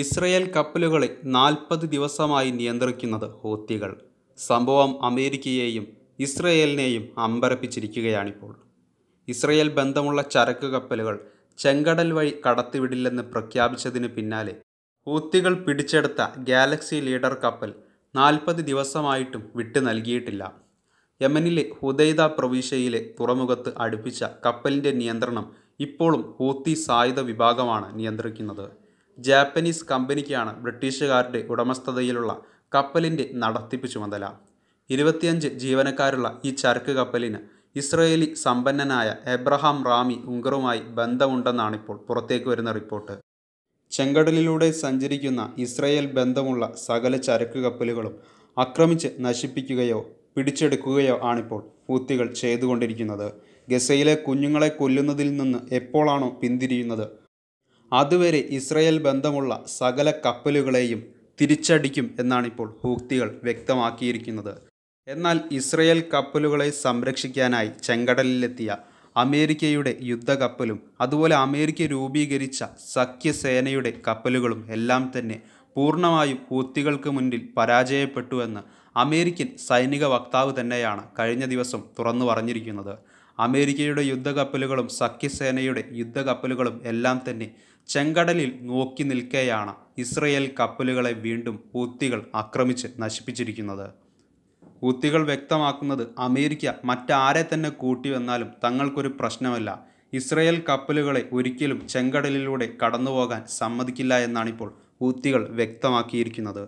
Israel കപ്പലുകളെ നാൽപ്പത് ദിവസമായി നിയന്ത്രിക്കുന്നത് ഹൂത്തികൾ സംഭവം അമേരിക്കയെയും ഇസ്രയേലിനെയും അമ്പരപ്പിച്ചിരിക്കുകയാണിപ്പോൾ ഇസ്രയേൽ ബന്ധമുള്ള ചരക്ക് കപ്പലുകൾ ചെങ്കടൽ വഴി കടത്തിവിടില്ലെന്ന് പ്രഖ്യാപിച്ചതിന് പിന്നാലെ ഹൂത്തികൾ പിടിച്ചെടുത്ത ഗാലക്സി ലീഡർ കപ്പൽ നാൽപ്പത് ദിവസമായിട്ടും വിട്ടു നൽകിയിട്ടില്ല യമനിലെ ഹുദൈദ പ്രവിശ്യയിലെ തുറമുഖത്ത് അടുപ്പിച്ച കപ്പലിൻ്റെ നിയന്ത്രണം ഇപ്പോഴും ഹൂത്തി സായുധ വിഭാഗമാണ് നിയന്ത്രിക്കുന്നത് ജാപ്പനീസ് കമ്പനിക്കാണ് ബ്രിട്ടീഷുകാരുടെ ഉടമസ്ഥതയിലുള്ള കപ്പലിൻ്റെ നടത്തിപ്പ് ചുമതല ഇരുപത്തിയഞ്ച് ജീവനക്കാരുള്ള ഈ ചരക്ക് കപ്പലിന് ഇസ്രയേലി സമ്പന്നനായ എബ്രഹാം റാമി ഉങ്കറുമായി ബന്ധമുണ്ടെന്നാണിപ്പോൾ പുറത്തേക്ക് വരുന്ന റിപ്പോർട്ട് ചെങ്കടലിലൂടെ സഞ്ചരിക്കുന്ന ഇസ്രയേൽ ബന്ധമുള്ള സകല ചരക്ക് കപ്പലുകളും ആക്രമിച്ച് നശിപ്പിക്കുകയോ പിടിച്ചെടുക്കുകയോ ആണിപ്പോൾ ഹൂത്തികൾ ചെയ്തുകൊണ്ടിരിക്കുന്നത് ഗസയിലെ കുഞ്ഞുങ്ങളെ കൊല്ലുന്നതിൽ നിന്ന് എപ്പോഴാണോ പിന്തിരിയുന്നത് അതുവരെ ഇസ്രയേൽ ബന്ധമുള്ള സകല കപ്പലുകളെയും തിരിച്ചടിക്കും എന്നാണിപ്പോൾ ഹൂക്തികൾ വ്യക്തമാക്കിയിരിക്കുന്നത് എന്നാൽ ഇസ്രയേൽ കപ്പലുകളെ സംരക്ഷിക്കാനായി ചെങ്കടലിലെത്തിയ അമേരിക്കയുടെ യുദ്ധകപ്പലും അതുപോലെ അമേരിക്ക രൂപീകരിച്ച സഖ്യസേനയുടെ കപ്പലുകളും എല്ലാം തന്നെ പൂർണ്ണമായും ഹൂത്തികൾക്ക് മുന്നിൽ പരാജയപ്പെട്ടുവെന്ന് അമേരിക്കൻ സൈനിക വക്താവ് തന്നെയാണ് കഴിഞ്ഞ ദിവസം തുറന്നു പറഞ്ഞിരിക്കുന്നത് അമേരിക്കയുടെ യുദ്ധക്കപ്പലുകളും സഖ്യസേനയുടെ യുദ്ധക്കപ്പലുകളും എല്ലാം തന്നെ ചെങ്കടലിൽ നോക്കി നിൽക്കെയാണ് ഇസ്രയേൽ കപ്പലുകളെ വീണ്ടും ഹൂത്തികൾ ആക്രമിച്ച് നശിപ്പിച്ചിരിക്കുന്നത് ഹൂത്തികൾ വ്യക്തമാക്കുന്നത് അമേരിക്ക മറ്റാരെ തന്നെ കൂട്ടിവന്നാലും തങ്ങൾക്കൊരു പ്രശ്നമല്ല ഇസ്രയേൽ കപ്പലുകളെ ഒരിക്കലും ചെങ്കടലിലൂടെ കടന്നുപോകാൻ സമ്മതിക്കില്ല എന്നാണിപ്പോൾ ഹൂത്തികൾ വ്യക്തമാക്കിയിരിക്കുന്നത്